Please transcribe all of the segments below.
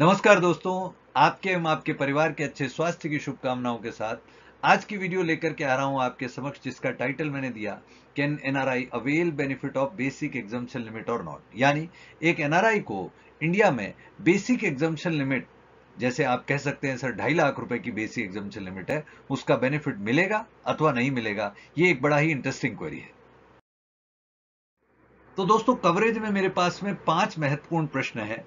नमस्कार दोस्तों आपके एवं आपके परिवार के अच्छे स्वास्थ्य की शुभकामनाओं के साथ आज की वीडियो लेकर के आ रहा हूं आपके समक्ष जिसका टाइटल मैंने दिया can NRI avail benefit of basic exemption limit or not यानी एक एनआरआई को इंडिया में बेसिक एग्जामेशन लिमिट जैसे आप कह सकते हैं सर ढाई लाख रुपए की बेसिक एग्जामेशन लिमिट है उसका बेनिफिट मिलेगा अथवा नहीं मिलेगा ये एक बड़ा ही इंटरेस्टिंग क्वेरी है तो दोस्तों कवरेज में मेरे पास में पांच महत्वपूर्ण प्रश्न है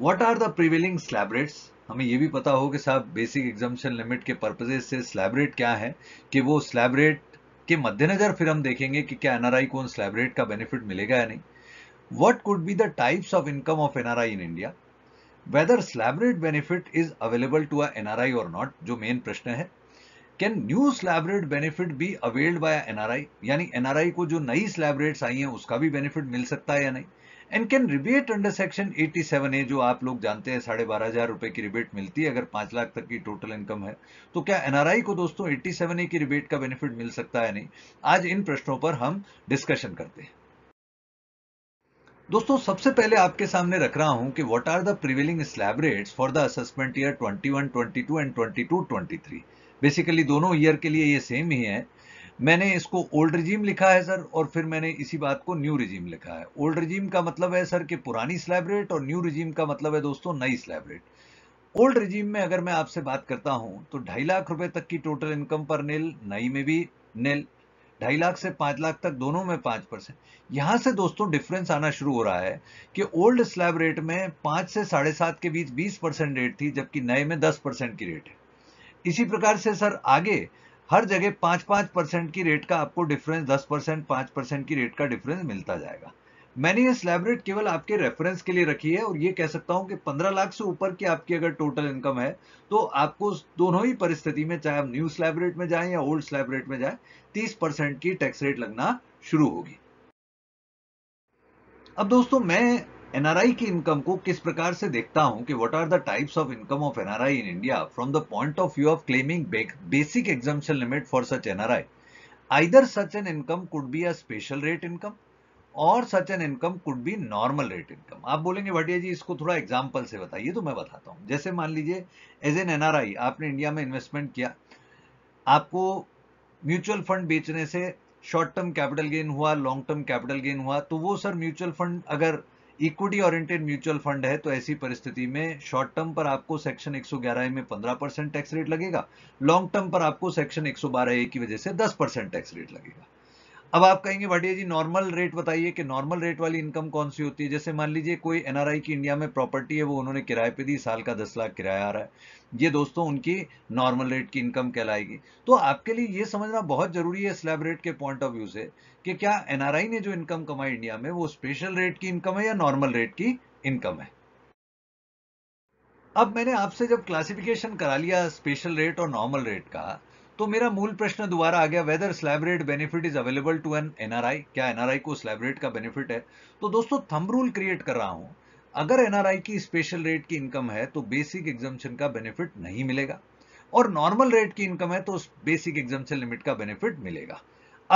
what are the prevailing slab rates हमें यह भी पता हो कि साहब बेसिक एग्जामेशन लिमिट के पर्पजेज से स्लैबरेट क्या है कि वो स्लैबरेट के मद्देनजर फिर हम देखेंगे कि क्या एनआरआई को उन स्लैबरेट का बेनिफिट मिलेगा या नहीं what could be the types of income of NRI in India whether slab rate benefit is available to a a NRI or जो मेन प्रश्न है can new slab rate benefit be availed by NRI यानी NRI को जो नई स्लैबरेट्स आई हैं उसका भी बेनिफिट मिल सकता है या नहीं and can rebate under section A जो आप लोग जानते हैं साढ़े बारह हजार रुपए की रिबेट मिलती है अगर पांच लाख तक की टोटल इनकम है तो क्या एनआरआई को दोस्तों ए की रिबेट का बेनिफिट मिल सकता है नहीं आज इन प्रश्नों पर हम डिस्कशन करते हैं दोस्तों सबसे पहले आपके सामने रख रहा हूं कि what are the prevailing slab rates for the assessment year 21, 22 and 22, 23 basically दोनों ईयर के लिए ये सेम ही है मैंने इसको ओल्ड रिजीम लिखा है सर और फिर मैंने इसी बात को न्यू रिजीम लिखा है ओल्ड रिजीम का मतलब है सर कि पुरानी स्लैब रेट और न्यू रिजीम का मतलब है दोस्तों नई स्लैब रेट ओल्ड रिजीम में अगर मैं आपसे बात करता हूं तो ढाई लाख रुपए तक की टोटल इनकम पर नील नई में भी नील ढाई लाख से पांच लाख तक दोनों में पांच परसेंट यहां से दोस्तों डिफरेंस आना शुरू हो रहा है कि ओल्ड स्लैब रेट में पांच से साढ़े सात के बीच बीस परसेंट रेट थी जबकि नए में दस परसेंट की रेट है इसी प्रकार से सर आगे हर जगह पांच पांच परसेंट की रेट का आपको डिफरेंस दस परसेंट पांच परसेंट की रेट का डिफरेंस मिलता जाएगा मैंने ये स्लैब रेट केवल आपके रेफरेंस के लिए रखी है और ये कह सकता हूं कि पंद्रह लाख से ऊपर की आपकी अगर टोटल इनकम है तो आपको दोनों ही परिस्थिति में चाहे आप न्यू स्लैब रेट में जाएं या ओल्ड स्लैब रेट में जाएं तीस परसेंट की टैक्स रेट लगना शुरू होगी अब दोस्तों मैं एनआरआई की इनकम को किस प्रकार से देखता हूं कि what are the types of income of NRI in India from the point of view of claiming basic exemption limit for such NRI either such an income could be a special rate income or such an income could be normal rate income आप बोलेंगे भटिया जी इसको थोड़ा example से बताइए तो मैं बताता हूं जैसे मान लीजिए एज एन एनआरआई आपने इंडिया में इन्वेस्टमेंट किया आपको म्यूचुअल फंड बेचने से शॉर्ट टर्म कैपिटल गेन हुआ लॉन्ग टर्म कैपिटल गेन हुआ तो वो सर म्यूचुअल फंड अगर इक्विटी ओरिएंटेड म्यूचुअल फंड है तो ऐसी परिस्थिति में शॉर्ट टर्म पर आपको सेक्शन 111 में 15 परसेंट टैक्स रेट लगेगा लॉन्ग टर्म पर आपको सेक्शन 112 ए की वजह से 10 परसेंट टैक्स रेट लगेगा अब आप कहेंगे भाटिया जी नॉर्मल रेट बताइए कि नॉर्मल रेट वाली इनकम कौन सी होती है जैसे मान लीजिए कोई एनआरआई की इंडिया में प्रॉपर्टी है वो उन्होंने किराए पे दी साल का दस लाख किराया आ रहा है ये दोस्तों उनकी नॉर्मल रेट की इनकम कहलाएगी तो आपके लिए ये समझना बहुत जरूरी है स्लैब रेट के पॉइंट ऑफ व्यू से कि क्या एनआरआई ने जो इनकम कमाई इंडिया में वो स्पेशल रेट की इनकम है या नॉर्मल रेट की इनकम है अब मैंने आपसे जब क्लासिफिकेशन करा लिया स्पेशल रेट और नॉर्मल रेट का तो मेरा मूल प्रश्न दोबारा आ गया whether slab rate benefit is available to an NRI क्या एनआरआई को स्लैब रेट का बेनिफिट है तो दोस्तों थम रूल क्रिएट कर रहा हूं अगर एनआरआई की स्पेशल रेट की इनकम है तो बेसिक एग्जामेशन का बेनिफिट नहीं मिलेगा और नॉर्मल रेट की इनकम है तो बेसिक एग्जामेशन लिमिट का बेनिफिट मिलेगा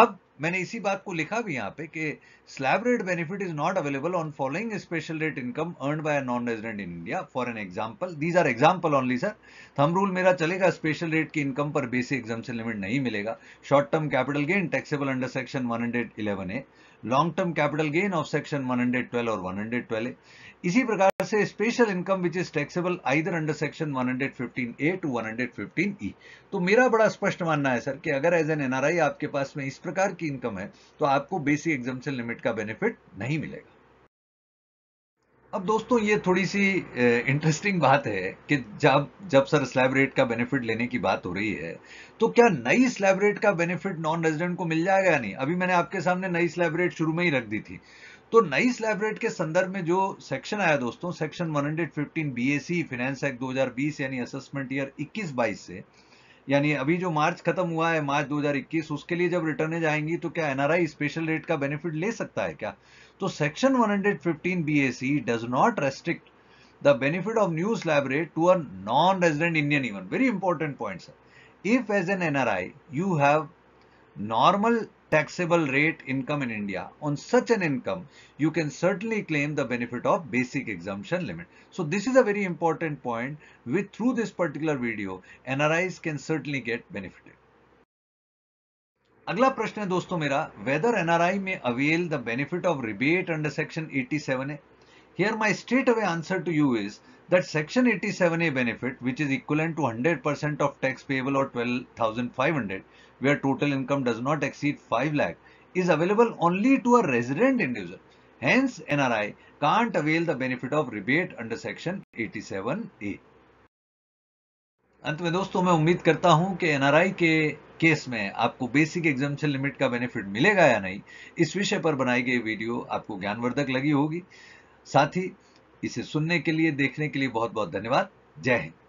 अब मैंने इसी बात को लिखा भी यहाँ पे कि slab rate benefit is not available on following special rate income earn by non resident in India for an example these are example only sir thumb rule मेरा चलेगा स्पेशल रेट की इनकम पर बेसिक एग्जामेशन लिमिट नहीं मिलेगा short term capital gain taxable under section one hundred eleven A long term capital gain of section twelve और 112 A इसी प्रकार से special income which is taxable either under section 115 A to 115 E तो मेरा बड़ा स्पष्ट मानना है सर कि अगर एज एन एनआरआई आपके पास में इस प्रकार की की इनकम है तो आपको बेसिक एग्जामेशन लिमिट का बेनिफिट नहीं मिलेगा अब दोस्तों ये थोड़ी सी इंटरेस्टिंग बात है कि जब जब सर स्लैब रेट का बेनिफिट लेने की बात हो रही है तो क्या नई स्लैब रेट का बेनिफिट नॉन रेजिडेंट को मिल जाएगा या नहीं अभी मैंने आपके सामने नई स्लैब रेट शुरू में ही रख दी थी तो नई स्लैब रेट के संदर्भ में जो सेक्शन आया दोस्तों सेक्शन 115 बीएसी फाइनेंस एक्ट 2020 यानी असेसमेंट ईयर 21 22 से यानी अभी जो मार्च खत्म हुआ है मार्च 2021 उसके लिए जब रिटर्न जाएंगी तो क्या एनआरआई स्पेशल रेट का बेनिफिट ले सकता है क्या तो section 115 BAC does not restrict the benefit of new slab rate to a non resident Indian even very important point if as an NRI you have normal taxable rate income in India, on such an income, you can certainly claim the benefit of basic exemption limit. So this is a very important point With through this particular video, NRIs can certainly get benefited. अगला प्रश्न है दोस्तों मेरा whether NRI में avail the benefit of rebate under section 87 है here my straight away answer to you is that section 87A benefit which is equivalent to 100% of tax payable or 12,500 where total income does not exceed 5 lakh is available only to a resident individual. Hence NRI can't avail the benefit of rebate under section 87A. अंत में दोस्तों मैं उम्मीद करता हूं कि NRI के case में आपको बेसिक एग्जामेशन लिमिट का बेनिफिट मिलेगा या नहीं इस विषय पर बनाई गई वीडियो आपको ज्ञानवर्धक लगी होगी साथ ही इसे सुनने के लिए देखने के लिए बहुत बहुत धन्यवाद जय हिंद